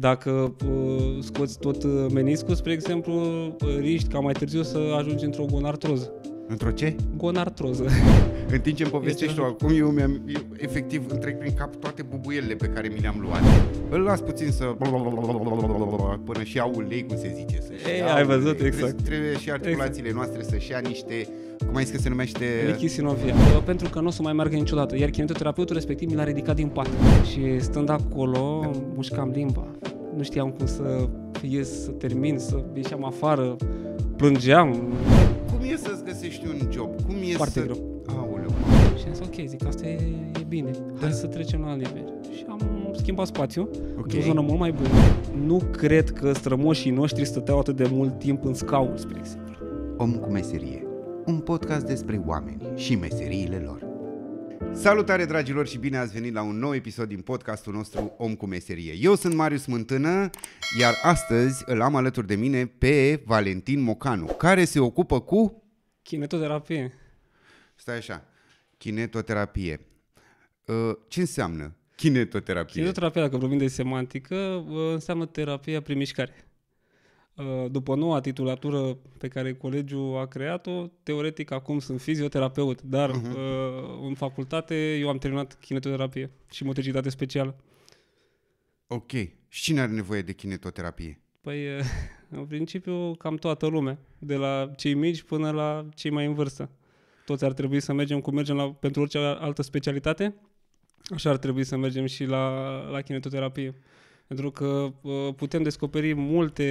Dacă uh, scoți tot uh, meniscul, spre exemplu, uh, riști ca mai târziu să ajungi într-o gonartroză. Într-o ce? Gonartroză. În timp ce povestești tu acum, eu mi-am eu, efectiv întreg prin cap toate bubuielele pe care mi le-am luat. Îl las puțin să până și au ulei, cum se zice, să Ei, ai văzut, ulei. exact. Trebuie, trebuie și articulațiile exact. noastre să-și ia niște cum ai zis că se numește... Eu Pentru că nu o să mai meargă niciodată. Iar kinetoterapeutul respectiv mi l-a ridicat din pat. Și stând acolo, da. mușcam limba. Nu știam cum să ies, să termin, să ieșeam afară. Plângeam. Cum e să-ți găsești un job? Cum e Foarte să... greu. Aoleu. Și am zis, ok, zic, asta e, e bine. Da. Hai să trecem la nivel. Și am schimbat spațiu, okay. o zonă mult mai bună. Nu cred că strămoșii noștri stăteau atât de mult timp în scaun, spre exemplu. Om cu meserie un podcast despre oameni și meseriile lor. Salutare dragilor și bine ați venit la un nou episod din podcastul nostru Om cu meserie. Eu sunt Marius Mântână, iar astăzi îl am alături de mine pe Valentin Mocanu, care se ocupă cu... Kinetoterapie. Stai așa, kinetoterapie. Ă, ce înseamnă kinetoterapie? Kinetoterapia, dacă vorbim de semantică, ă, înseamnă terapia prin mișcare. Uh, după noua titulatură pe care colegiul a creat-o, teoretic acum sunt fizioterapeut, dar uh-huh. în facultate eu am terminat kinetoterapie și motricitate specială. Ok. Și cine are nevoie de kinetoterapie? Păi, uh, în principiu, cam toată lumea, de la cei mici până la cei mai în vârstă. Toți ar trebui să mergem cum mergem la, pentru orice altă specialitate, așa ar trebui să mergem și la, la kinetoterapie. Pentru că uh, putem descoperi multe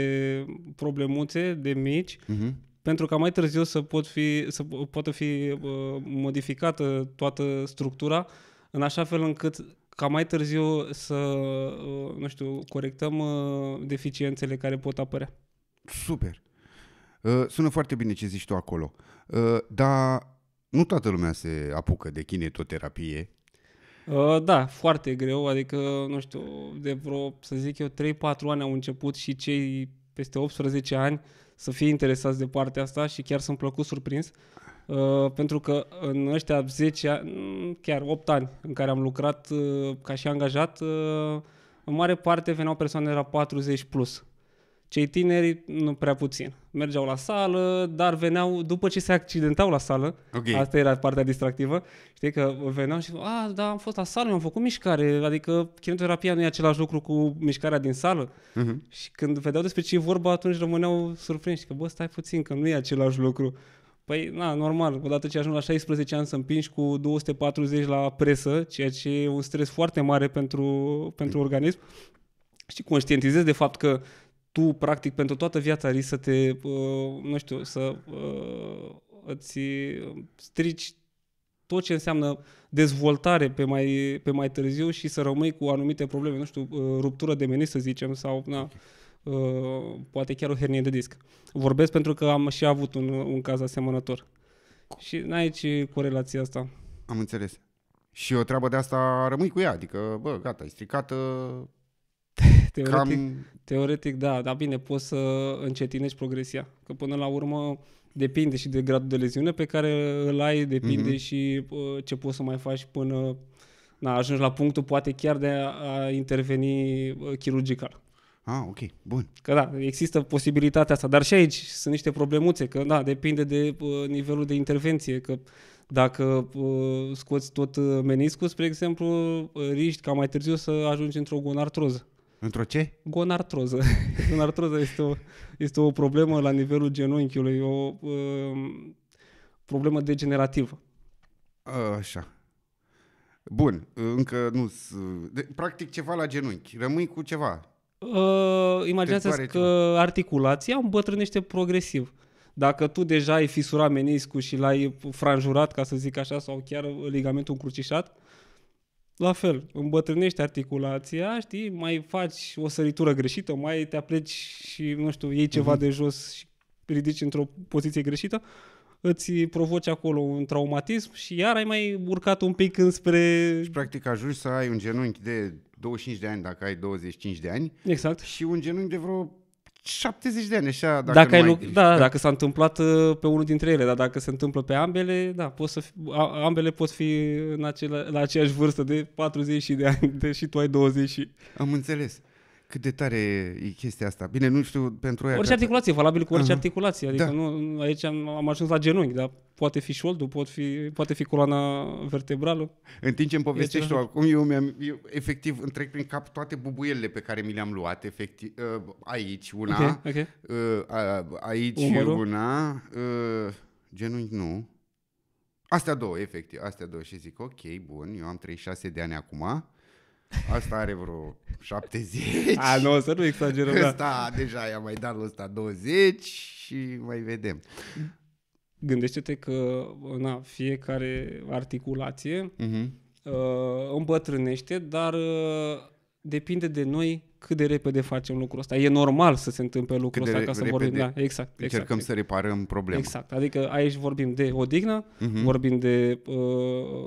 problemuțe de mici uh-huh. pentru ca mai târziu să, pot fi, să poată fi uh, modificată toată structura în așa fel încât ca mai târziu să, uh, nu știu, corectăm deficiențele care pot apărea. Super! Sună foarte bine ce zici tu acolo, dar nu toată lumea se apucă de kinetoterapie Uh, da, foarte greu, adică, nu știu, de vreo, să zic eu, 3-4 ani au început și cei peste 18 ani să fie interesați de partea asta și chiar sunt plăcut surprins, uh, pentru că în ăștia 10 ani, mm, chiar 8 ani în care am lucrat uh, ca și angajat, în mare parte veneau persoane la 40 plus. Cei tineri, nu prea puțin. Mergeau la sală, dar veneau după ce se accidentau la sală. Okay. Asta era partea distractivă. Știi că veneau și a, da, am fost la sală, mi am făcut mișcare. Adică kinetoterapia nu e același lucru cu mișcarea din sală. Uh-huh. Și când vedeau despre ce e vorba, atunci rămâneau surprinși. Că bă, stai puțin, că nu e același lucru. Păi, na, normal, odată ce ajung la 16 ani să împingi cu 240 la presă, ceea ce e un stres foarte mare pentru, pentru mm. organism, și conștientizezi de fapt că tu, practic, pentru toată viața ai să te, uh, nu știu, să uh, îți uh, strici tot ce înseamnă dezvoltare pe mai, pe mai târziu și să rămâi cu anumite probleme, nu știu, uh, ruptură de menis, să zicem, sau na, uh, poate chiar o hernie de disc. Vorbesc pentru că am și avut un, un caz asemănător. Și n-ai corelația asta. Am înțeles. Și o treabă de asta rămâi cu ea, adică, bă, gata, e stricată, uh, Teoretic, Cam... teoretic, da, dar bine, poți să încetinești progresia. Că până la urmă depinde și de gradul de leziune pe care îl ai, depinde mm-hmm. și uh, ce poți să mai faci până na, ajungi la punctul poate chiar de a, a interveni chirurgical. Ah, ok, bun. Că da, există posibilitatea asta, dar și aici sunt niște problemuțe, că da, depinde de uh, nivelul de intervenție, că dacă uh, scoți tot meniscul, spre exemplu, riști ca mai târziu să ajungi într-o gonartroză. Într-o ce? Gonartroză. Gonartroză este o, este o problemă la nivelul genunchiului, o uh, problemă degenerativă. Așa. Bun, încă nu... De, practic ceva la genunchi, rămâi cu ceva. Uh, imaginează că ceva. articulația îmbătrânește progresiv. Dacă tu deja ai fisurat meniscul și l-ai franjurat, ca să zic așa, sau chiar ligamentul încrucișat, la fel, îmbătrânești articulația, știi, mai faci o săritură greșită, mai te apleci și, nu știu, iei ceva uh-huh. de jos și ridici într-o poziție greșită, îți provoci acolo un traumatism și iar ai mai urcat un pic înspre... Și practic ajungi să ai un genunchi de 25 de ani dacă ai 25 de ani. Exact. Și un genunchi de vreo 70 de ani, așa, dacă, dacă ai mai... da, da, dacă s-a întâmplat uh, pe unul dintre ele, dar dacă se întâmplă pe ambele, da, pot să fi, ambele pot fi în acela, la aceeași vârstă de 40 de ani, deși tu ai 20 și... Am înțeles cât de tare e chestia asta. Bine, nu știu pentru ea. Orice că... articulație, valabil cu orice uh-huh. articulație. Adică da. nu, aici am, am ajuns la genunchi, dar poate fi șoldul, poate fi, poate fi coloana vertebrală. În timp ce îmi povestești tu, acum eu, mi-am, eu efectiv îmi prin cap toate bubuielele pe care mi le-am luat, efectiv, uh, aici una, okay, okay. Uh, aici Umărul. una, uh, genunchi nu. Astea două, efectiv, astea două. Și zic, ok, bun, eu am 36 de ani acum, Asta are vreo 70. A, nu, să nu exagerăm. Da. Asta da. deja i-a mai dat lui ăsta 20 și mai vedem. Gândește-te că na, fiecare articulație uh-huh. uh, îmbătrânește, dar uh, depinde de noi cât de repede facem lucrul ăsta. E normal să se întâmple lucrul ăsta ca să vorbim. Da, exact, încercăm exact, să exact. reparăm problema. Exact. Adică aici vorbim de odihnă, uh-huh. vorbim de uh,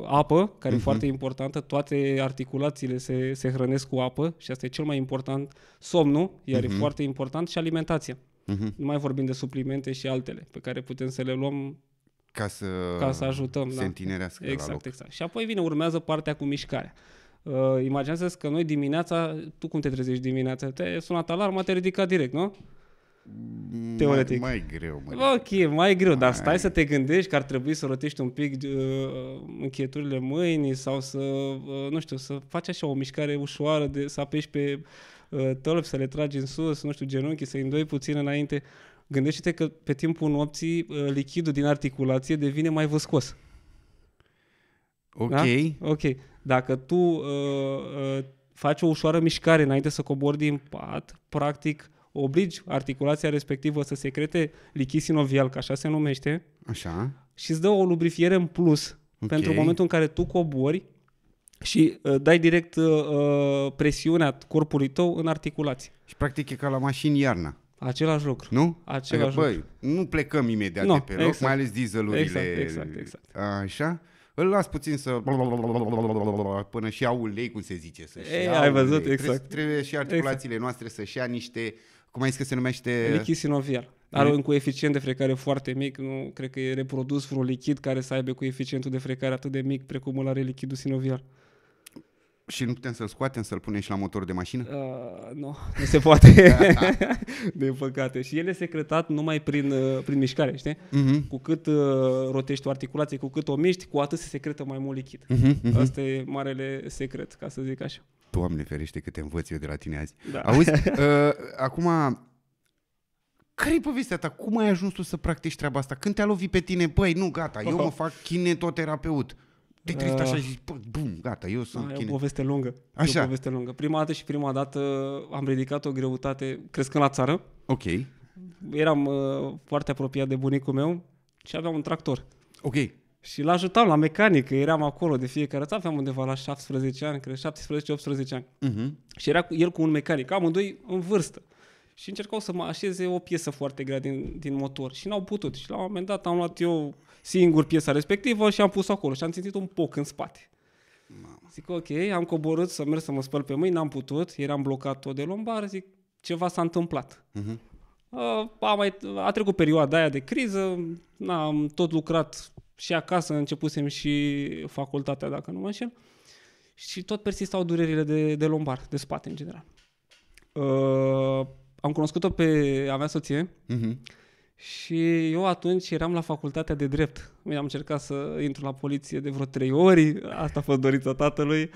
apă, care uh-huh. e mhm. foarte importantă. Toate articulațiile se, se hrănesc cu apă și asta e cel mai important. Somnul, iar uh-huh. e mhm. foarte important, și alimentația. Uh-huh. Nu mai vorbim de suplimente și altele pe care putem să le luăm ca să, ca să ajutăm, da. se da. exact, la loc. Exact. Și apoi vine, urmează partea cu mișcarea. Uh, imaginează că noi dimineața, tu cum te trezești dimineața? Te-ai sunat alarma, te ridica direct, nu? Teoretic. Mai, mai greu. Mă. Ok, mai greu, mai... dar stai să te gândești că ar trebui să rotești un pic uh, încheturile mâinii sau să, uh, nu știu, să faci așa o mișcare ușoară, de, să apeși pe uh, tălpi, să le tragi în sus, nu știu, genunchii, să-i îndoi puțin înainte. Gândește-te că pe timpul nopții uh, lichidul din articulație devine mai văscos. Ok. Da? Ok. Dacă tu uh, uh, faci o ușoară mișcare înainte să cobori din pat, practic obligi articulația respectivă să secrete lichid sinovial, că așa se numește, așa. și îți dă o lubrifiere în plus okay. pentru momentul în care tu cobori și uh, dai direct uh, uh presiunea corpului tău în articulație. Și practic e ca la mașini iarna. Același lucru. Nu? Același adică, lucru. Băi, nu plecăm imediat no, de pe loc, exact. mai ales dieselurile. Exact, exact, exact. Așa? Îl las puțin să... Până și au ulei, cum se zice. Să Ei, ai văzut, ulei. exact. Trebuie, trebuie și exact. articulațiile exact. noastre să-și ia niște... Cum ai zis că se numește... Lichid sinovial. Are un coeficient de frecare foarte mic, nu cred că e reprodus vreun lichid care să aibă coeficientul de frecare atât de mic precum îl are lichidul sinovial. Și nu putem să-l scoatem, să-l punem și la motor de mașină? Uh, nu, nu se poate, de păcate. Și el e secretat numai prin, uh, prin mișcare, știi? Uh-huh. Cu cât uh, rotești o articulație, cu cât o miști, cu atât se secretă mai mult lichid. Uh-huh, uh-huh. Asta e marele secret, ca să zic așa. Doamne ferește că te învăț eu de la tine azi. Da. Auzi, uh, acum care-i povestea ta? Cum ai ajuns tu să practici treaba asta? Când te-a lovit pe tine, băi, nu, gata, eu mă fac kinetoterapeut te trist așa și uh. bum, gata, eu sunt da, E o poveste lungă. Așa. E o poveste lungă. Prima dată și prima dată am ridicat o greutate crescând la țară. Ok. Eram uh, foarte apropiat de bunicul meu și aveam un tractor. Ok. Și l ajutam la mecanică, eram acolo de fiecare dată, aveam undeva la 17 ani, cred, 17-18 ani. Uh-huh. Și era el cu un mecanic, amândoi în vârstă. Și încercau să mă așeze o piesă foarte grea din, din motor și n-au putut. Și la un moment dat am luat eu singur piesa respectivă și am pus-o acolo și am simțit un poc în spate. Mama. Zic, ok, am coborât să merg să mă spăl pe mâini, n-am putut, eram blocat tot de lombar, zic, ceva s-a întâmplat. Uh-huh. A, mai, a trecut perioada aia de criză, am tot lucrat și acasă, începusem și facultatea, dacă nu mă înșel, și tot persistau durerile de, de lombar, de spate în general. A, uh, am cunoscut-o pe a mea soție, uh-huh și eu atunci eram la facultatea de drept. Mi-am încercat să intru la poliție de vreo trei ori, asta a fost dorința tatălui,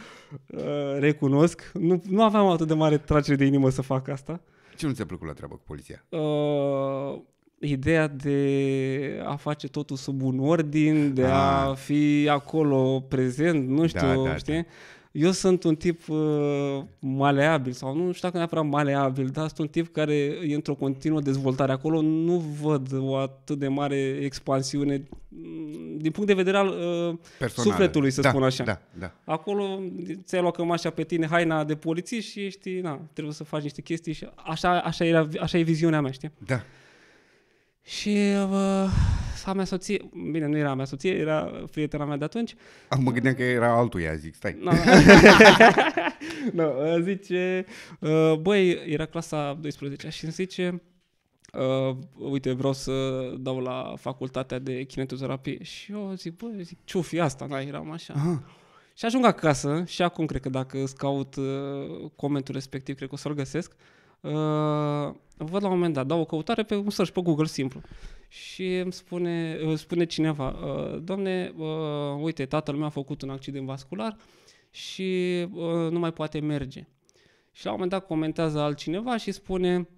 uh, recunosc. Nu, nu aveam atât de mare tragere de inimă să fac asta. Ce nu ți-a plăcut la treabă cu poliția? Uh, ideea de a face totul sub un ordin, de a, ah. a fi acolo prezent, nu da, știu, da, da, știi? Da eu sunt un tip uh, maleabil sau nu știu dacă neapărat maleabil, dar sunt un tip care e într-o continuă dezvoltare acolo. Nu văd o atât de mare expansiune mm, din punct de vedere al uh, sufletului, să da, spun așa. Da, da. Acolo ți-ai luat cămașa pe tine, haina de poliție și ești, na, trebuie să faci niște chestii și așa, așa, era, așa e viziunea mea, știi? Da. Și uh, a mea soție, bine, nu era a mea soție, era prietena mea de atunci. Am mă gândeam că era ea, zic, stai. No, no ă, zice, uh, băi, era clasa 12 și îmi zice, uh, uite, vreau să dau la facultatea de kinetoterapie. Și eu zic, bă, zic, ce fi asta? Da, eram așa. Aha. Și ajung acasă și acum cred că dacă îți caut uh, comentul respectiv, cred că o să-l găsesc. Uh, Ă, văd la un moment dat, dau o căutare pe un search pe Google simplu și îmi spune, spune cineva, ă, domne, ă, uite, tatăl meu a făcut un accident vascular și nu mai poate merge. Și la un moment dat comentează altcineva și spune,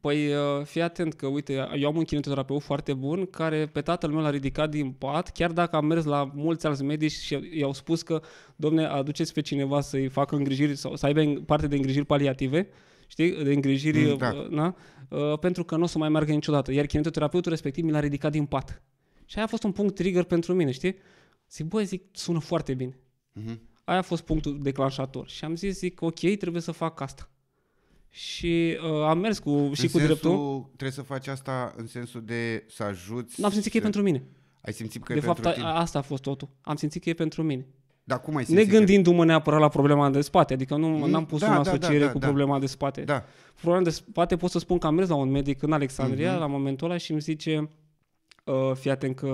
Păi fii atent că, uite, eu am un kinetoterapeut foarte bun care pe tatăl meu l-a ridicat din pat, chiar dacă a mers la mulți alți medici și i-au spus că, domne, aduceți pe cineva să-i facă îngrijiri sau să aibă parte de îngrijiri paliative, uh, știi, de îngrijiri, mm, uh, da. na? Uh, pentru că nu o să mai meargă niciodată. Iar kinetoterapeutul respectiv mi l-a ridicat din pat. Și aia a fost un punct trigger pentru mine, știi? Zic, băi, zic, sună foarte bine. Mm-hmm. Aia a fost punctul declanșator. Și am zis, zic, ok, trebuie să fac asta. Și uh, am mers cu, în și sensul, cu dreptul. Trebuie să faci asta în sensul de să ajuți... N-am simțit să... că e pentru mine. Ai simțit că de e fapt, pentru tine? asta a fost totul. Am simțit că e pentru mine. Dar cum ai Negândindu-mă neapărat la problema de spate, adică nu mm, am pus da, o da, asociere da, da, cu problema da. de spate. Da. Problema de spate pot să spun că am mers la un medic în Alexandria mm-hmm. la momentul ăla și îmi zice uh, fii atent că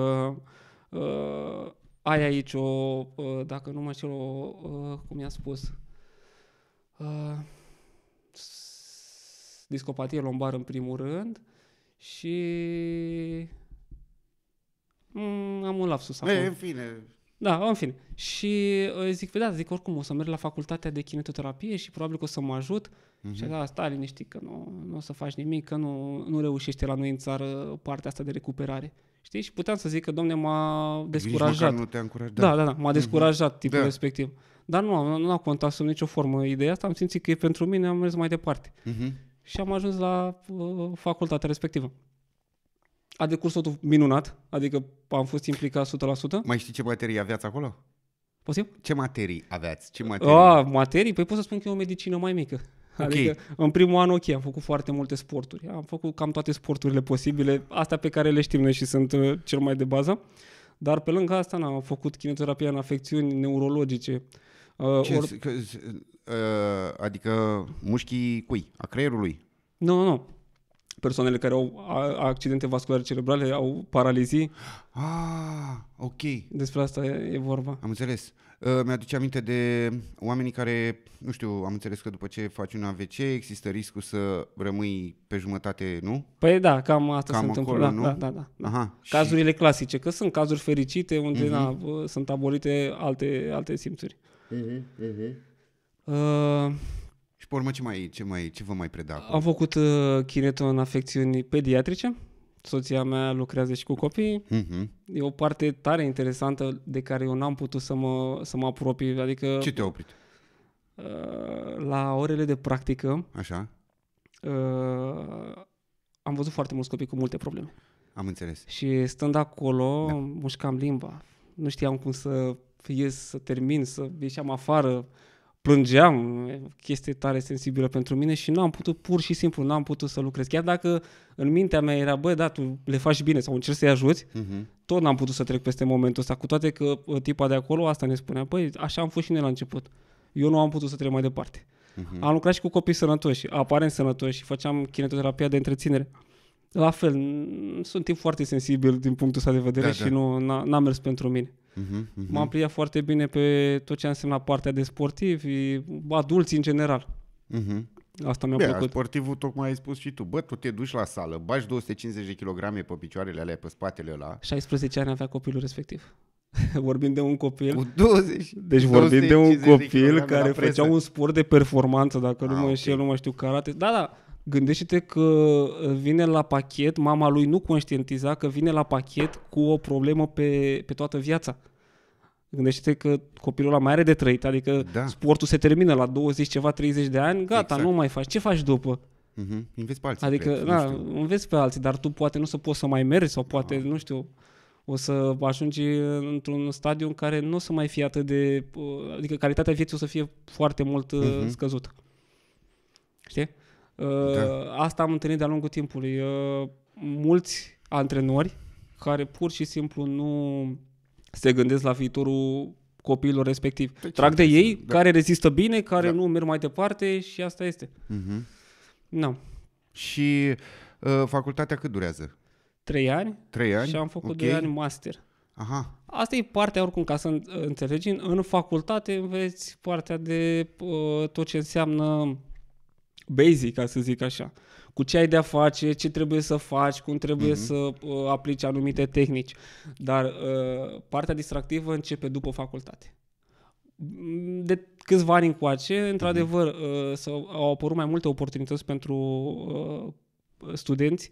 uh, ai aici o, uh, dacă nu mă știu, o, uh, cum i-a spus, uh, discopatie lombară în primul rând și mm, am un lapsus acum. E, în fine, da, în fine. Și uh, zic, păi da, zic, oricum o să merg la facultatea de kinetoterapie și probabil că o să mă ajut. Uh-huh. Și da, stai liniștit că nu, nu o să faci nimic, că nu, nu reușește la noi în țară partea asta de recuperare. Știi? Și puteam să zic că, domne, m-a descurajat. nu te-a încurajat. Da, da, da, m-a mhm. descurajat uh-huh. tipul da. respectiv. Dar nu, nu a contat sub nicio formă ideea asta, am simțit că e pentru mine, am mers mai departe. Uh-huh. Și am ajuns la uh, facultatea respectivă a decurs totul minunat, adică am fost implicat 100%. Mai știi ce baterii aveați acolo? Posibil? Ce materii aveați? Ce ah, materii? A, materii? Păi pot să spun că e o medicină mai mică. Adică, în primul an, ok, am făcut foarte multe sporturi. Am făcut cam toate sporturile posibile, astea pe care le știm noi și sunt uh, cel mai de bază. Dar pe lângă asta, n am făcut kinetoterapia în afecțiuni neurologice. Uh, ce, or... că, uh, adică mușchii cui? A creierului? Nu, nu, nu persoanele care au accidente vasculare cerebrale, au paralizii. Ah, ok. Despre asta e, e vorba. Am înțeles. Uh, mi-aduce aminte de oamenii care, nu știu, am înțeles că după ce faci un AVC există riscul să rămâi pe jumătate, nu? Păi da, cam asta cam se întâmplă. Acolo, da, nu? da, da, da. da. Aha, Cazurile și... clasice, că sunt cazuri fericite unde uh-huh. na, sunt abolite alte, alte simțuri. Uh-huh, uh-huh. Uh, pe urmă ce, mai, ce, mai, ce vă mai preda? Acolo? Am făcut uh, kineto în afecțiuni pediatrice. Soția mea lucrează și cu copii. Uh-huh. E o parte tare interesantă de care eu n-am putut să mă, să mă apropii. Adică, ce te-a oprit? Uh, la orele de practică Așa. Uh, am văzut foarte mulți copii cu multe probleme. Am înțeles. Și stând acolo, da. mușcam limba. Nu știam cum să ies, să termin, să ieșeam afară plângeam, chestie tare sensibilă pentru mine și nu am putut, pur și simplu, nu am putut să lucrez. Chiar dacă în mintea mea era, băi, da, tu le faci bine sau încerci să-i ajuți, uh-huh. tot n-am putut să trec peste momentul ăsta, cu toate că ă, tipa de acolo asta ne spunea, băi, așa am fost și noi la început. Eu nu am putut să trec mai departe. Uh-huh. Am lucrat și cu copii sănătoși, aparent sănătoși și făceam kinetoterapia de întreținere. La fel, sunt timp foarte sensibil din punctul ăsta de vedere da, și da. nu n-a, n-a mers pentru mine. Uh-huh, mhm, mhm. uh-huh. M-am pliat foarte bine pe tot ce înseamnă partea de sportivi, adulți în general. Uh-huh. Asta mi-a Bea, plăcut. Sportivul tocmai ai spus și tu. Bă, tu te duci la sală, bagi 250 kg pe picioarele alea, pe spatele ăla. 16 ani avea copilul respectiv. vorbim de un copil. Cu 20. Deci vorbim de un copil de care făcea un sport de performanță, dacă ah, nu mă înșel, nu mă știu, karate. Da, da, Gândește-te că uh, vine la pachet, mama lui nu conștientiza că vine la pachet cu o problemă pe, pe toată viața. Gândește-te că copilul ăla mai are de trăit, adică da. sportul se termină la 20 ceva, 30 de ani, gata, exact. nu mai faci. Ce faci după? Uh-huh. Înveți pe alții. Adică, cred, da, înveți pe alții, dar tu poate nu să poți să mai mergi sau da. poate, da. nu știu, o să ajungi într-un stadiu în care nu o să mai fie atât de... Uh, adică calitatea vieții o să fie foarte mult uh-huh. scăzută. Știi? Da. Uh, asta am întâlnit de-a lungul timpului. Uh, mulți antrenori care pur și simplu nu se gândesc la viitorul copiilor respectiv. Pe păi Trag de ei, da. care rezistă bine, care da. nu merg mai departe și asta este. Uh-huh. Și uh, facultatea cât durează? Trei ani. Trei ani? Și am făcut okay. doi ani master. Aha. Asta e partea, oricum, ca să înțelegi, în facultate înveți partea de uh, tot ce înseamnă basic, ca să zic așa. Cu ce ai de-a face, ce trebuie să faci, cum trebuie mm-hmm. să uh, aplici anumite tehnici. Dar uh, partea distractivă începe după facultate. Mm, de câțiva ani încoace, mm-hmm. într-adevăr, mhm. uh, s-au, au apărut mai multe oportunități pentru uh, studenți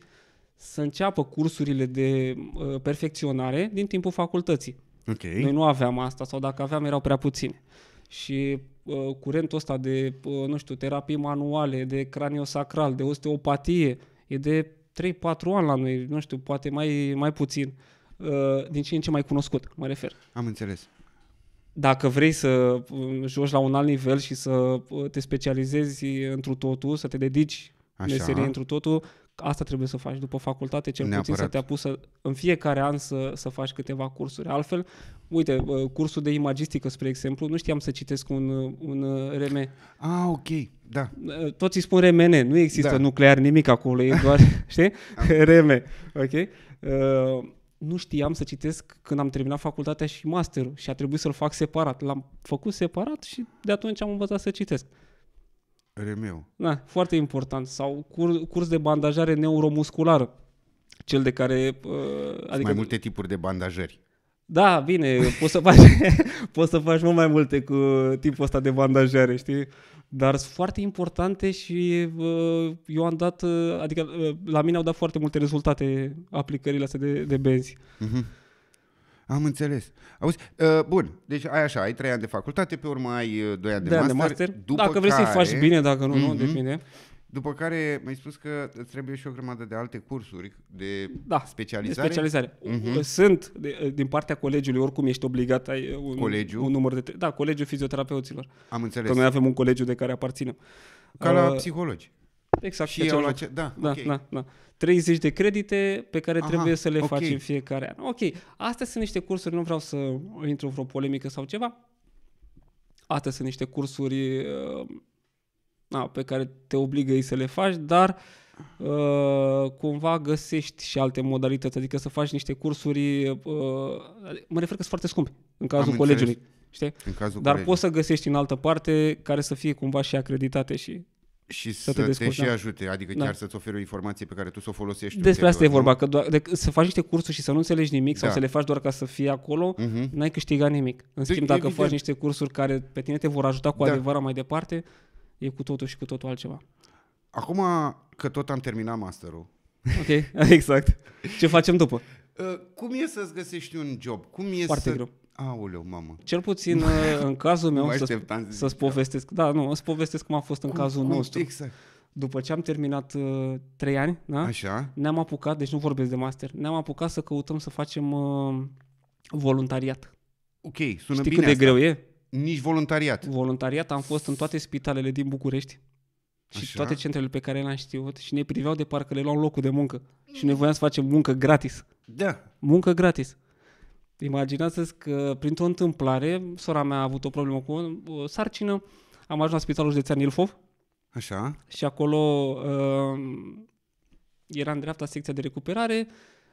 să înceapă cursurile de uh, perfecționare din timpul facultății. Okay. Noi nu aveam asta sau dacă aveam erau prea puține. Și Uh, curentul ăsta de, uh, nu știu, terapii manuale, de craniosacral, de osteopatie, e de 3-4 ani la noi, nu știu, poate mai, mai puțin, uh, din ce în ce mai cunoscut, mă refer. Am înțeles. Dacă vrei să um, joci la un alt nivel și să te specializezi într-un totul, să te dedici Așa. meserie un totul, asta trebuie să faci după facultate, cel Neapărat. puțin să te apuci în fiecare an să, să faci câteva cursuri. Altfel, uite, cursul de imagistică, spre exemplu, nu știam să citesc un, un uh, RM. Ah, ok, da. Toți îi spun RMN, nu există da. nuclear nimic acolo, e doar, știi? Da. RM, ok? Uh, nu știam să citesc când am terminat facultatea și masterul și a trebuit să-l fac separat. L-am făcut separat și de atunci am învățat să citesc. Remeu. Da, foarte important. Sau cur, curs de bandajare neuromusculară. Cel de care... Uh, adică, mai multe tipuri de bandajări. Da, bine, poți să faci, poți să faci mult mai multe cu tipul ăsta de bandajare, știi? Dar sunt foarte importante și uh, eu am dat, uh, adică uh, la mine au dat foarte multe rezultate aplicările astea de, de benzi. Uh-huh. Am înțeles. Auzi, uh, bun, deci ai așa, ai 3 ani de facultate, pe urmă ai 2 uh, ani de, de master. De master. După dacă care... vrei să-i faci bine, dacă nu, mm-hmm. nu, mhm. depinde. După care mi-ai spus că îți trebuie și o grămadă de alte cursuri de da, specializare. De specializare. Uh-huh. Sunt, de, uh, din partea colegiului, oricum ești obligat, ai uh, un, colegiu? un număr de... Da, colegiul fizioterapeuților. Am înțeles. Că noi avem un colegiu de care aparținem. Ca la uh, psihologi. Exact. Și eu la ce... Da, da, okay. da, da. 30 de credite pe care Aha, trebuie să le okay. faci în fiecare an. Ok, astea sunt niște cursuri, nu vreau să intru în vreo polemică sau ceva. Astea sunt niște cursuri na, uh, pe care te obligă ei să le faci, dar uh, cumva găsești și alte modalități, adică să faci niște cursuri, uh, mă refer că sunt foarte scumpe în cazul Am colegiului. Știi? În cazul Dar colegii. poți să găsești în altă parte care să fie cumva și acreditate și și să, să te, descurci, te și da. ajute, adică da. chiar să-ți oferi o informație pe care tu să o folosești. Despre asta e vorba, că doar, de, să faci niște cursuri și să nu înțelegi nimic da. sau să le faci doar ca să fii acolo, uh-huh. n-ai câștigat nimic. În deci, schimb, dacă evident. faci niște cursuri care pe tine te vor ajuta cu da. adevărat mai departe, e cu totul și cu totul altceva. Acum că tot am terminat masterul. Ok, exact. Ce facem după? Uh, cum e să-ți găsești un job? Cum e Foarte să... greu Aoleu, mamă. Cel puțin uh, în cazul meu să, să-ți povestesc, da, nu, să povestesc cum a fost în cum, cazul cum, nostru. Exact. După ce am terminat uh, 3 ani, da? Așa. ne-am apucat, deci nu vorbesc de master, ne-am apucat să căutăm să facem uh, voluntariat. Ok, sună Știi bine cât de greu e? Nici voluntariat. Voluntariat am fost în toate spitalele din București și Așa. toate centrele pe care le-am știut și ne priveau de parcă le luau locul de muncă și ne voiam să facem muncă gratis. Da. Muncă gratis. Imaginați-vă că printr-o întâmplare, sora mea a avut o problemă cu o sarcină, am ajuns la spitalul județean Ilfov. Așa. Și acolo uh, era în dreapta secția de recuperare,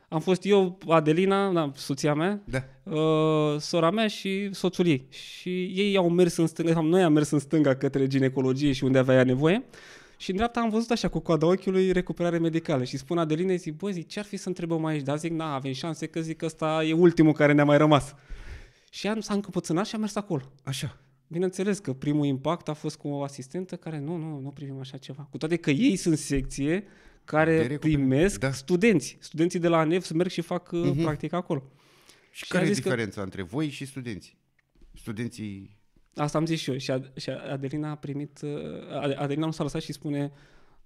am fost eu, Adelina, da, soția mea, da. uh, sora mea și soțul ei. Și ei au mers în stânga, noi am mers în stânga către ginecologie și unde avea ea nevoie. Uh, și în dreapta am văzut așa cu coada ochiului recuperare medicală și spun Adeline, zic, băi, zic, ce-ar fi să întrebăm aici? Dar zic, na, avem șanse că zic ăsta e ultimul care ne-a mai rămas. Și am, s-a încăpățânat și am mers acolo. Așa. Bineînțeles că primul impact a fost cu o asistentă care nu, nu, nu primim așa ceva. Cu toate că ei sunt secție care primesc da. studenți. Studenții de la ANEF merg și fac uh-huh. practic acolo. Și, și care e diferența că... între voi și studenții? Studenții Asta am zis și eu și, Ad- și Adelina a primit, uh, Adelina nu s-a lăsat și spune,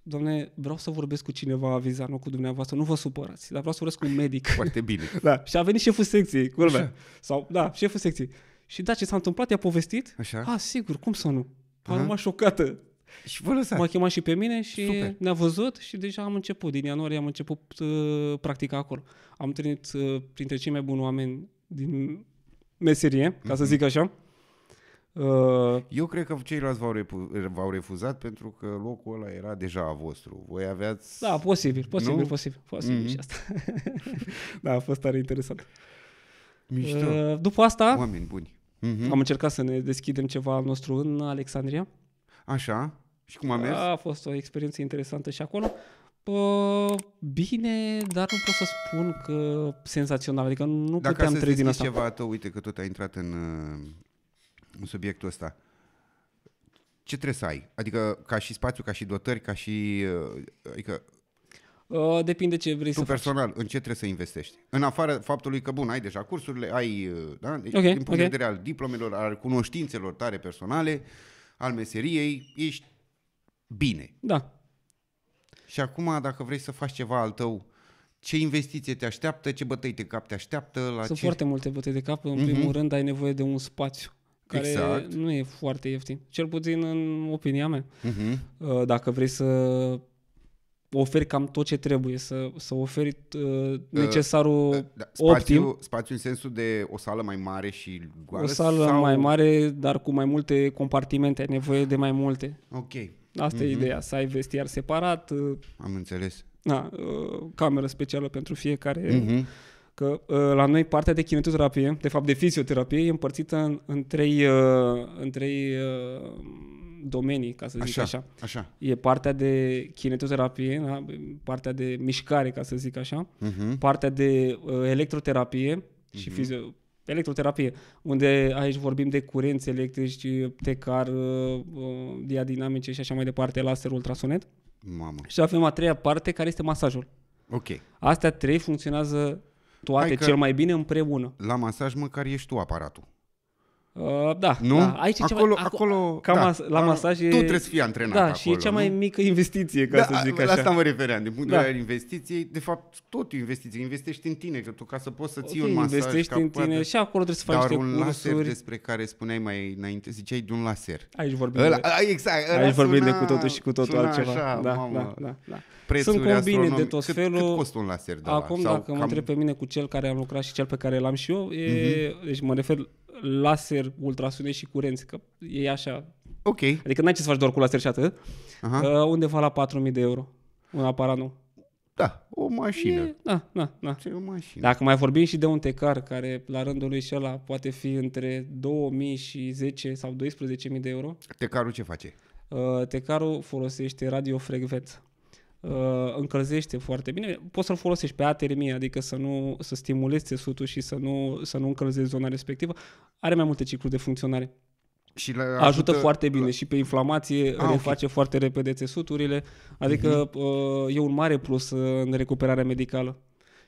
Doamne, vreau să vorbesc cu cineva avizat, nu cu dumneavoastră, nu vă supărați, dar vreau să vorbesc cu un medic. Foarte bine. da. Și a venit șeful secției, culmea. Sau, da, șeful secției. Și da, ce s-a întâmplat, i-a povestit. Așa. A, sigur, cum să nu? A rămas șocată. Și vă lăsați. M-a chemat și pe mine și Super. ne-a văzut și deja am început. Din ianuarie am început uh, practica acolo. Am întâlnit uh, printre cei mai buni oameni din meserie, ca mm-hmm. să mhm. zic așa. Uh, Eu cred că ceilalți v-au, repu- v-au refuzat pentru că locul ăla era deja a vostru. Voi aveați... Da, posibil, posibil, nu? posibil. Posibil mm-hmm. și mhm. asta. da, a fost tare interesant. Mișto. Uh, după asta... Oameni buni. Mm-hmm. Am încercat să ne deschidem ceva al nostru în Alexandria. Așa. Și cum a mers? A fost o experiență interesantă și acolo. bine, dar nu pot să spun că senzațional. Adică nu Dacă puteam trezi din asta. să ceva tău, uite că tot ai intrat în, uh, în subiectul ăsta, ce trebuie să ai? Adică ca și spațiu, ca și dotări, ca și... Uh, adică, uh, Depinde ce vrei tu să personal, faci. în ce trebuie să investești? În afară faptului că, bun, ai deja cursurile, ai, uh, da? Deci, okay, din punct okay. de vedere al diplomelor, al cunoștințelor tare personale, al meseriei, ești bine. Da. Și acum, dacă vrei să faci ceva al tău, ce investiție te așteaptă, ce bătăi de cap te așteaptă? La Sunt ce... foarte multe bătăi de cap. În uh-huh. primul rând, ai nevoie de un spațiu care exact. nu e foarte ieftin, cel puțin în opinia mea. Uh-huh. Dacă vrei să oferi cam tot ce trebuie, să, să oferi uh, uh, necesarul uh, da, spațiu, optim. Spațiu în sensul de o sală mai mare și goală? O sală sau... mai mare, dar cu mai multe compartimente, ai nevoie de mai multe. Ok. Asta uh-huh. e mhm. ideea, să ai vestiar separat. Uh, Am înțeles. Na, uh, cameră specială pentru fiecare. Uh-huh că uh, la noi partea de kinetoterapie, de fapt de fizioterapie, e împărțită în, în trei, uh, în trei uh, domenii, ca să zic așa, așa. așa. E partea de kinetoterapie, da? partea de mișcare, ca să zic așa, uh-huh. partea de uh, electroterapie și uh-huh. fizio electroterapie, unde aici vorbim de curenți electrici, tecar, diadinamice și așa mai departe, laser, ultrasonet. Mamă. Și avem a treia parte care este masajul. Ok. Astea trei funcționează toate cel mai bine împreună. La masaj măcar ești tu aparatul. Uh, da, nu? Da. Aici acolo, mai, acolo, ca da, mas- la masaj e... Tu trebuie să fii antrenat Da, acolo, și e cea mai nu? mică investiție, ca da, să zic așa. La asta mă refeream, din punct de da. vedere investiției, de fapt tot investiție, investești în tine, că tu ca să poți să ții okay, un masaj... investești în tine poate, și acolo trebuie să faci niște un laser despre care spuneai mai înainte, ziceai de un laser. Aici vorbim, ăla, de, exact, ăla aici vorbim suna, de cu totul și cu totul altceva. Așa, da, mamă, da, da, da. Prețuri Sunt combine de tot felul. Cât, costă un laser de Acum, dacă mă întreb pe mine cu cel care am lucrat și cel pe care l-am și eu, mhm. deci mă refer laser, ultrasonet și curenți, că e așa. Ok. Adică n-ai ce să faci doar cu laser și atât. Aha. Uh, undeva la 4.000 de euro, un aparat nou. Da, o mașină. E, da, da, da. Ce o mașină. Dacă mai vorbim și de un tecar care la rândul lui și ăla poate fi între 2000 și 10 sau 12.000 de euro. Tecarul ce face? Uh, tecarul folosește radiofrecvență uh, încălzește foarte bine. Poți să-l folosești pe atermie, adică să nu să stimulezi țesutul și să nu, să nu încălzezi zona respectivă. Are mai multe cicluri de funcționare. Și le ajută, ajută foarte bine la... și pe inflamație, ah, reface okay. foarte repede țesuturile, adică uh-huh. e un mare plus în recuperarea medicală.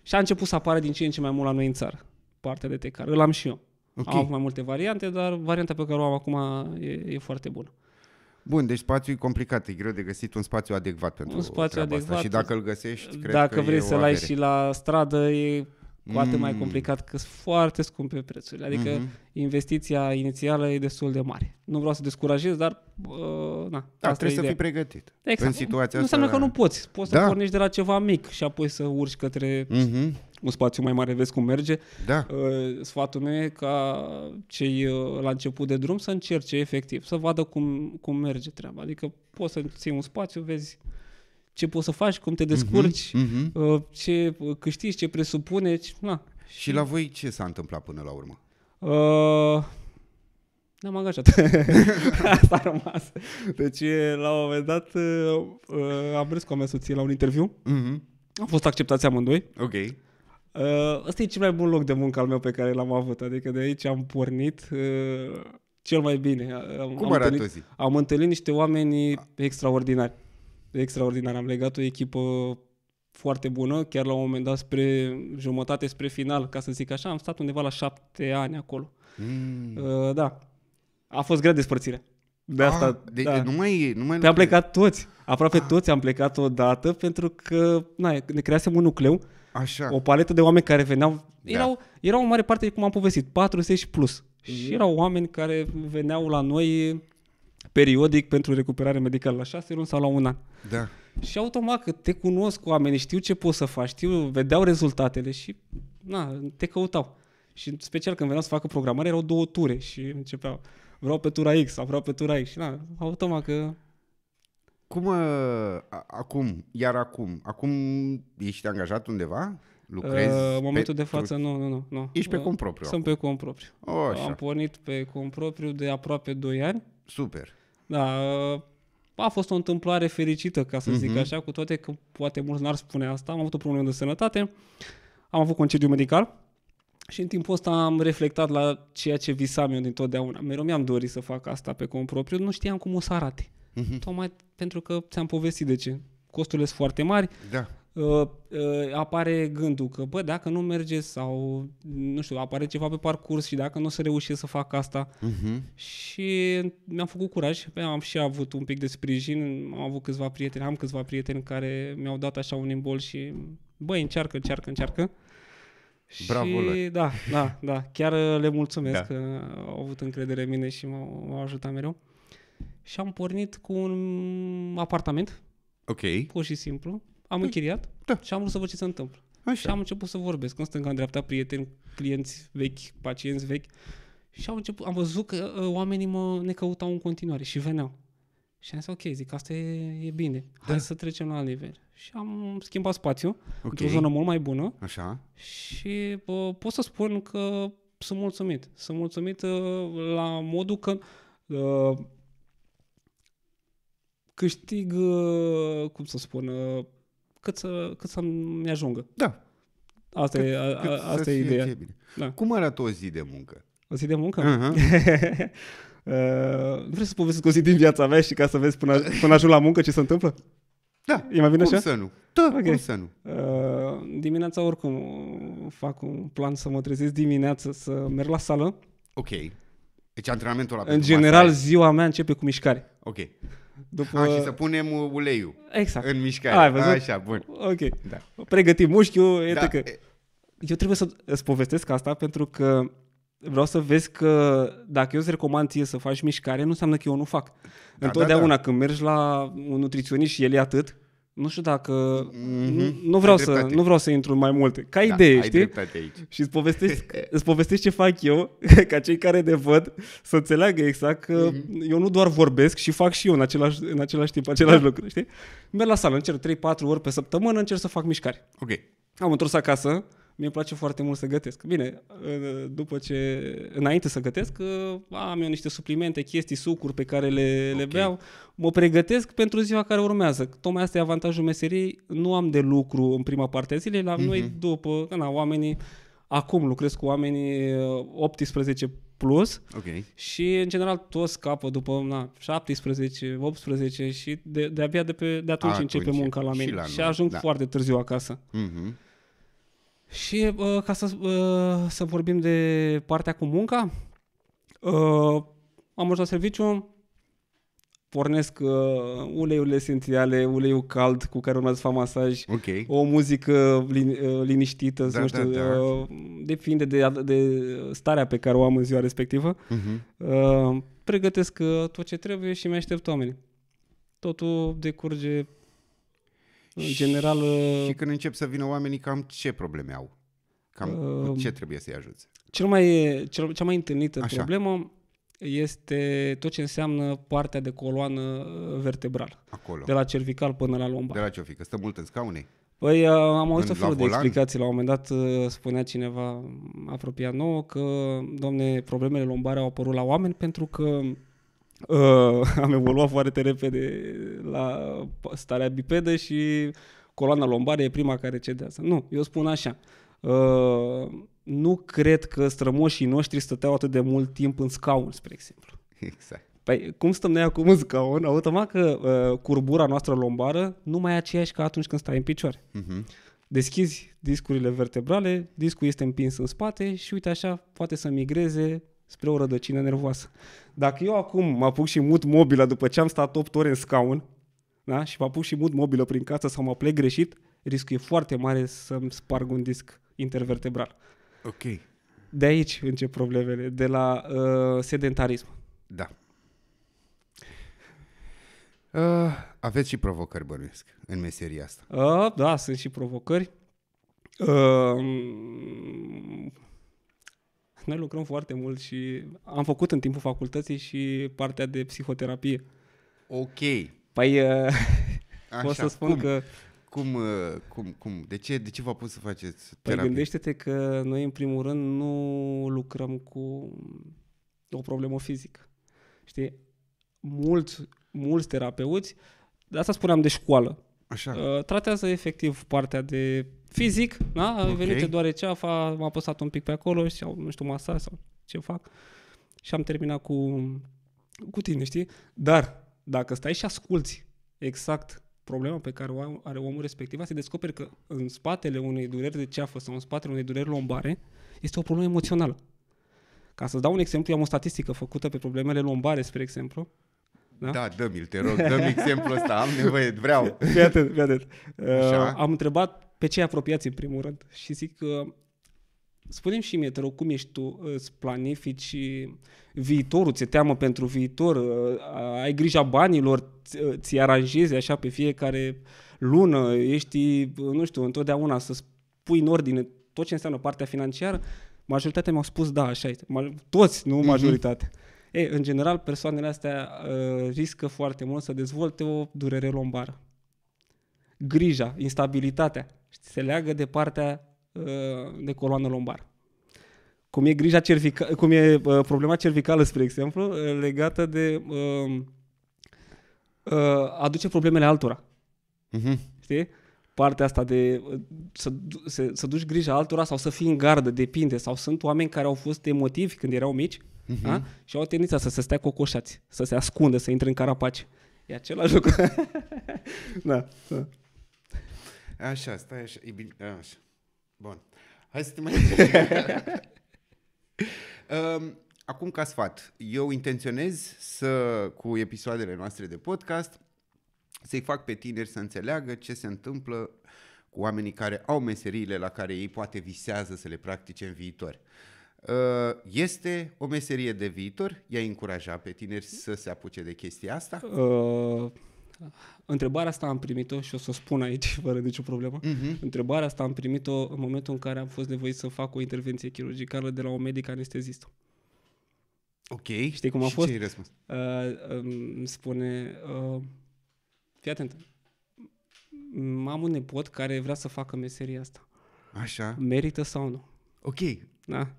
Și a început să apară din ce în ce mai mult la noi în țară, partea de tecar. Îl am și eu. Okay. Am avut mai multe variante, dar varianta pe care o am acum e, e foarte bună. Bun, deci spațiul e complicat, e greu de găsit un spațiu adecvat pentru un spațiu adecvat. Asta. Și dacă îl găsești, cred dacă că vrei să-l ai și la stradă, e cu atât mm. mai complicat că sunt foarte scumpe prețurile. Adică mm-hmm. investiția inițială e destul de mare. Nu vreau să descurajez, dar uh, na, da, asta trebuie să fii pregătit. Exact. În situația nu asta... înseamnă că nu poți. Poți da. să pornești de la ceva mic și apoi să urci către mm-hmm un spațiu mai mare, vezi cum merge. Da. Uh, sfatul meu e ca cei uh, la început de drum să încerce efectiv, să vadă cum, cum merge treaba. Adică poți să ții un spațiu, vezi ce poți să faci, cum te mhm, descurci, uh-huh, uh-huh. ce câștigi, ce presupune. Na. Și la voi ce s-a întâmplat până la urmă? Uh, ne-am angajat. Asta a rămas. Deci, la un moment dat, uh, uh am vrut cu o la un interviu. Mm-hmm. Am fost acceptați amândoi. Ok. Uh, ăsta e cel mai bun loc de muncă al meu pe care l-am avut, adică de aici am pornit uh, cel mai bine. Am, Cum am arată întâlnit, zi? Am întâlnit niște oameni extraordinari. Extraordinar. Am legat o echipă foarte bună, chiar la un moment dat spre jumătate, spre final, ca să zic așa, am stat undeva la șapte ani acolo. Mm. Uh, da. A fost grea despărțirea. De asta, ah, de, da. nu mai, nu mai Te-am plecat toți. Aproape ah. toți am plecat odată pentru că na, ne creasem un nucleu. Așa. O paletă de oameni care veneau. Da. Erau, erau o mare parte, cum am povestit, 40 plus. Mm. Și erau oameni care veneau la noi periodic pentru recuperare medicală la șase luni sau la un an. Da. Și automat că te cunosc oamenii, știu ce poți să faci, știu, vedeau rezultatele și na, te căutau. Și în special când veneau să facă programare erau două ture și începeau vreau pe tura X sau vreau pe tura X. Și na, automat că... Cum, ă, a, acum, iar acum, acum ești angajat undeva? Lucrezi? Ă, în momentul pe... de față, nu, nu, nu, nu. Ești pe ă, cum propriu Sunt acum. pe cum propriu. O, așa. Am pornit pe cum propriu de aproape 2 ani. Super. Da, a fost o întâmplare fericită, ca să uh-huh. zic mhm. așa, cu toate că poate mulți n-ar spune asta. Am avut o problemă de sănătate, am avut concediu medical, și în timpul ăsta am reflectat la ceea ce visam eu dintotdeauna. Mereu mi-am dorit să fac asta pe cont propriu, nu știam cum o să arate. Uh-huh. Tocmai pentru că ți-am povestit de ce. Costurile sunt foarte mari. Da. Uh, uh, apare gândul că, bă, dacă nu merge sau, nu știu, apare ceva pe parcurs și dacă nu o să reușesc să fac asta. Uh-huh. Și mi-am făcut curaj, am și avut un pic de sprijin, am avut câțiva prieteni, am câțiva prieteni care mi-au dat așa un imbol și, bă, încearcă, încearcă, încearcă. Bravo și da, da, da, chiar uh, le mulțumesc da. că au avut încredere în mine și m-au, m-au ajutat mereu. Și am pornit cu un apartament. Ok. Pur și simplu. Am da. închiriat da. și am vrut să văd ce se întâmplă. Așa. Și am început să vorbesc în stânga, în dreapta, prieteni, clienți vechi, pacienți vechi. Și am, început, am văzut că uh, oamenii mă ne căutau în continuare și veneau. Și am zis, ok, zic, asta e, e bine, hai da. să trecem la alt nivel. Și am schimbat spațiu, okay. într-o zonă mult mai bună. Așa. Și bă, pot să spun că sunt mulțumit. Sunt mulțumit uh, la modul că uh, câștig, uh, cum să spun, uh, cât, să, cât să-mi ajungă. Da. Asta cât, e, a, a, asta e ideea. Bine. Da. Cum arată o zi de muncă? O zi de muncă? Uh-huh. Uh, nu vrei să povestesc o zi din viața mea și ca să vezi până, până ajung la muncă ce se întâmplă? Da, e mai bine cum așa? să nu? Da, okay. cum să nu? Uh, dimineața oricum fac un plan să mă trezesc dimineața, să merg la sală. Ok. Deci antrenamentul ăla În general, asta ziua mea începe cu mișcare. Ok. După... A, și să punem uleiul exact. în mișcare. Ai văzut? Așa, bun. Ok. Da. Pregătim mușchiul, da. că... Eu trebuie să îți povestesc asta pentru că vreau să vezi că dacă eu îți recomand ție să faci mișcare, nu înseamnă că eu nu fac. Da, Întotdeauna da, da. când mergi la un nutriționist și el e atât, nu știu dacă... Mm-hmm. Nu, vreau să, nu vreau să intru mai multe. Ca da, idee, știi? Aici. Și îți povestești îți ce fac eu, ca cei care ne văd, să înțeleagă exact că mm-hmm. eu nu doar vorbesc și fac și eu în același, în același timp același da. lucru, știi? Merg la sală, încerc 3-4 ori pe săptămână, încerc să fac mișcare. Ok. Am întors acasă, mi îmi place foarte mult să gătesc. Bine, după ce, înainte să gătesc, uh, am eu niște suplimente, chestii, sucuri pe care le, okay. le beau, mă pregătesc pentru ziua care urmează. Tocmai asta e avantajul meseriei, nu am de lucru în prima parte a zilei, la mm-hmm. noi mhm. după, na, oamenii, acum lucrez cu oamenii 18 uh, plus okay. și în general toți scapă după na, 17, 18 și de, de abia de, pe, de atunci, atunci începe munca la mine și, la noi, și ajung da. foarte târziu acasă. Mm-hmm. Și uh, ca să, uh, să vorbim de partea cu munca, uh, am ajuns la serviciu, pornesc uh, uleiurile esențiale, uleiul cald cu care urmează să fac masaj, okay. o muzică lin, uh, liniștită, da, nu da, știu, da, da. Uh, depinde de, de starea pe care o am în ziua respectivă. Uh-huh. Uh, pregătesc uh, tot ce trebuie și mi aștept oamenii. Totul decurge în și general... Și uh, când încep să vină oamenii, cam ce probleme au? Cam uh, ce trebuie să-i ajuți? Cel mai, cel, cea mai întâlnită Așa. problemă este tot ce înseamnă partea de coloană uh, vertebrală. Acolo. De la cervical până la lombar. De la ce că stă mult în scaune? Păi uh, am auzit o felul de explicații. La un moment dat spunea cineva apropiat nouă că, domne, problemele lombare au apărut la oameni pentru că Uh, am evoluat foarte repede la starea bipedă și coloana lombară e prima care cedează. Nu, eu spun așa. Uh, nu cred că strămoșii noștri stăteau atât de mult timp în scaun, spre exemplu. Exact. Păi cum stăm noi acum în scaun, automat că uh, curbura noastră lombară nu mai e aceeași ca atunci când stai în picioare. Uh-huh. Deschizi discurile vertebrale, discul este împins în spate și uite așa poate să migreze spre o rădăcină nervoasă. Dacă eu acum mă apuc și mut mobila după ce am stat 8 ore în scaun, da? și mă apuc și mut mobilă prin casă sau mă plec greșit, riscul e foarte mare să-mi sparg un disc intervertebral. Ok. De aici încep problemele, de la uh, sedentarism. Da. Uh, aveți și provocări, bănuiesc, în meseria asta. Uh, da, sunt și provocări. Uh, noi lucrăm foarte mult și am făcut în timpul facultății și partea de psihoterapie. Ok. Păi, uh, Așa, o să spun cum? că... Cum, uh, cum, cum? De ce, de ce v-a pus să faceți păi terapie? Păi gândește-te că noi, în primul rând, nu lucrăm cu o problemă fizică. Știi? Mulți, mulți terapeuți, de asta spuneam de școală, Așa. Uh, tratează efectiv partea de fizic, da? Okay. venit doar ceafa, m-a apăsat un pic pe acolo și au, nu știu, masa sau ce fac și am terminat cu, cu tine, știi? Dar dacă stai și asculti exact problema pe care o are omul respectiv, se descoperi că în spatele unei dureri de ceafă sau în spatele unei dureri lombare este o problemă emoțională. Ca să dau un exemplu, am o statistică făcută pe problemele lombare, spre exemplu. Da, da dă-mi-l, te rog, dă-mi exemplul ăsta, am nevoie, vreau. Fii atent, fii atât. Uh, am întrebat pe cei apropiați în primul rând și zic că spune și mie, te rog, cum ești tu, îți planifici viitorul, ți-e teamă pentru viitor, ai grija banilor, ți aranjezi așa pe fiecare lună, ești, nu știu, întotdeauna să pui în ordine tot ce înseamnă partea financiară, majoritatea mi-au spus da, așa e, Toți, nu mhm. majoritatea. Mm-hmm. Ei, în general, persoanele astea uh, riscă foarte mult să dezvolte o durere lombară. Grija, instabilitatea și se leagă de partea uh, de coloană lombar. Cum e, grija cervica, cum e uh, problema cervicală, spre exemplu, uh, legată de um, aduce problemele altora. Mm-hmm. Știi? Partea asta de să, să, să duci grija altora sau să fii în gardă, depinde. Sau sunt oameni care au fost emotivi când erau mici mm-hmm. a? și au tendința să se stea cocoșați, să se ascundă, să intre în carapaci. E același lucru. da, da. Așa, stai așa. E bine, da, așa. Bun. Hai să te mai... um, acum ca sfat, eu intenționez să, cu episoadele noastre de podcast, să-i fac pe tineri să înțeleagă ce se întâmplă cu oamenii care au meseriile la care ei poate visează să le practice în viitor. Ă, este o meserie de viitor? I-ai încuraja pe tineri să se apuce de chestia asta? Uh Întrebarea asta am primit-o și o să o spun aici fără nicio problemă. Uh-huh. Întrebarea asta am primit-o în momentul în care am fost nevoit să fac o intervenție chirurgicală de la un medic anestezist. Ok. Știi cum a și fost? ce răspuns? Uh, îmi spune, uh, fii atent, am un nepot care vrea să facă meseria asta. Așa. Merită sau nu? Ok. Da.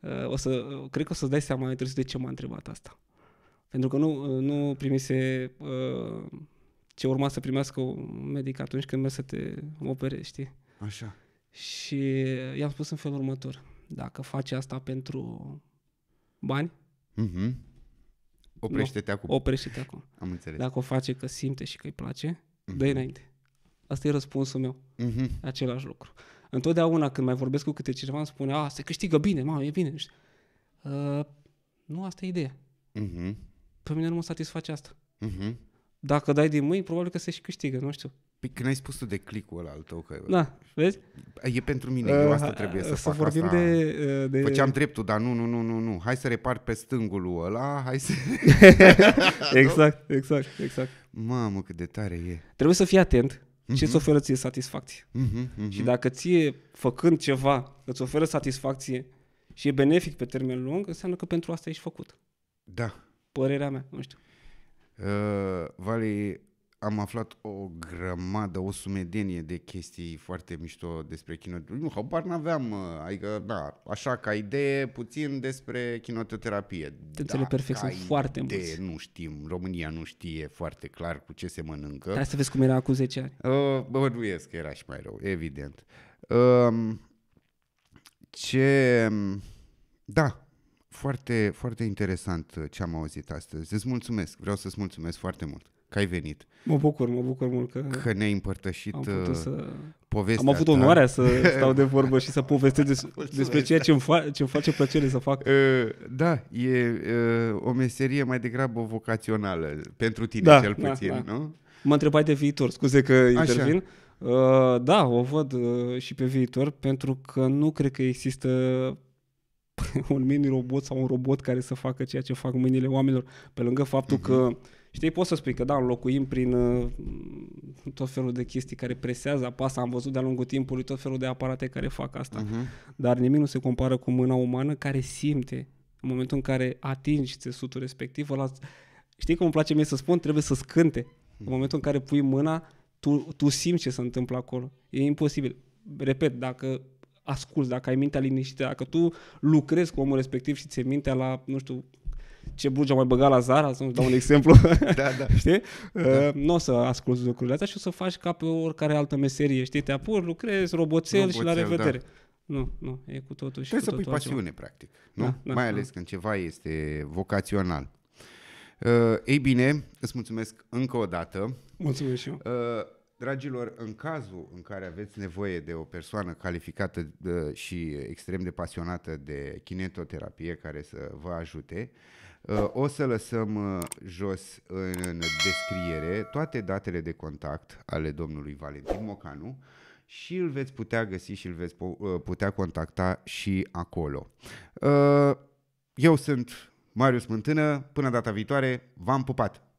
Uh, o să, cred că o să-ți dai seama mai târziu de ce m-a întrebat asta. Pentru că nu, nu primise uh, ce urma să primească un medic atunci când mergi să te operezi, știi? Așa. Și i-am spus în felul următor. Dacă faci asta pentru bani, mm-hmm. oprește-te nu, acum. Oprește-te acum. Am înțeles. Dacă o face că simte și că îi place, mm-hmm. dă înainte. Asta e răspunsul meu. Mm-hmm. Același lucru. Întotdeauna când mai vorbesc cu câte cineva îmi spune, a, ah, se câștigă bine, mamă, e bine. Uh, nu, asta e ideea. Mm-hmm. Pe mine nu mă satisface asta. Mm-hmm dacă dai din mâini, probabil că se și câștigă, nu știu. Păi când ai spus tu de clicul ăla al tău că... Da, vezi? Păi e pentru mine, eu asta uh, trebuie să, să fac vorbim asta. De, uh, de... Făceam dreptul, dar nu, nu, nu, nu, nu. Hai să repar pe stângul ăla, hai să... exact, exact, exact. Mamă, cât de tare e. Trebuie să fii atent ce îți mhm. oferă ție satisfacție. Mm-hmm, mm-hmm. Și dacă ție, făcând ceva, îți oferă satisfacție și e benefic pe termen lung, înseamnă că pentru asta ești făcut. Da. Părerea mea, nu știu. Uh, Vali, am aflat o grămadă, o sumedenie de chestii foarte mișto despre chinoterapie. Nu, habar n-aveam, uh, adică, da, așa ca idee, puțin despre chinoterapie. Te da, perfect, sunt foarte idee, mulți. Nu știm, România nu știe foarte clar cu ce se mănâncă. Hai să vezi cum era acum 10 ani. Uh, bănuiesc că era și mai rău, evident. Uh, ce... Um, da, foarte, foarte interesant uh, ce am auzit astăzi. Îți mulțumesc, vreau să-ți mulțumesc foarte mult că ai venit. Mă bucur, mă bucur mult că, că ne-ai împărtășit am uh, să... povestea Am avut onoarea să stau de vorbă și să povestesc des, despre da. ceea ce îmi, fa- ce îmi face plăcere să fac. Uh, da, e o meserie mai degrabă vocațională, pentru tine da, cel da, puțin, da, da. nu? Mă întrebai de viitor, scuze că intervin. Așa. Da, o văd și pe viitor, pentru că nu cred că există un mini-robot sau un robot care să facă ceea ce fac mâinile oamenilor, pe lângă faptul uh-huh. că, știi, poți să spui că da, înlocuim prin uh, tot felul de chestii care presează, apasă, am văzut de-a lungul timpului tot felul de aparate care fac asta, uh-huh. dar nimic nu se compară cu mâna umană care simte în momentul în care atingi țesutul respectiv, ăla, știi cum îmi place mie să spun, trebuie să scânte. Mhm. În momentul în care pui mâna, tu, tu simți ce se întâmplă acolo. E imposibil. Repet, dacă asculți, dacă ai mintea liniștită, dacă tu lucrezi cu omul respectiv și ți-e mintea la, nu știu, ce burge mai băgat la Zara, să nu dau un exemplu, da, da. știi? Da. Uh, nu o să asculți lucrurile astea și o să faci ca pe oricare altă meserie, știi? Te apuri, lucrezi, roboțel, roboțel și la da. revedere. Da. Nu, nu, e cu totul și Trebuie cu să pui pasiune, altceva. practic, nu? Da, da, mai da. ales da. când ceva este vocațional. Uh, ei bine, îți mulțumesc încă o dată. Mulțumesc și eu. Uh, Dragilor, în cazul în care aveți nevoie de o persoană calificată și extrem de pasionată de kinetoterapie care să vă ajute, ă, o să lăsăm ă, jos în descriere toate datele de contact ale domnului Valentin Mocanu și îl veți putea găsi și îl veți ă, putea contacta și acolo. Eu sunt Marius Mântână, până data viitoare, v-am pupat!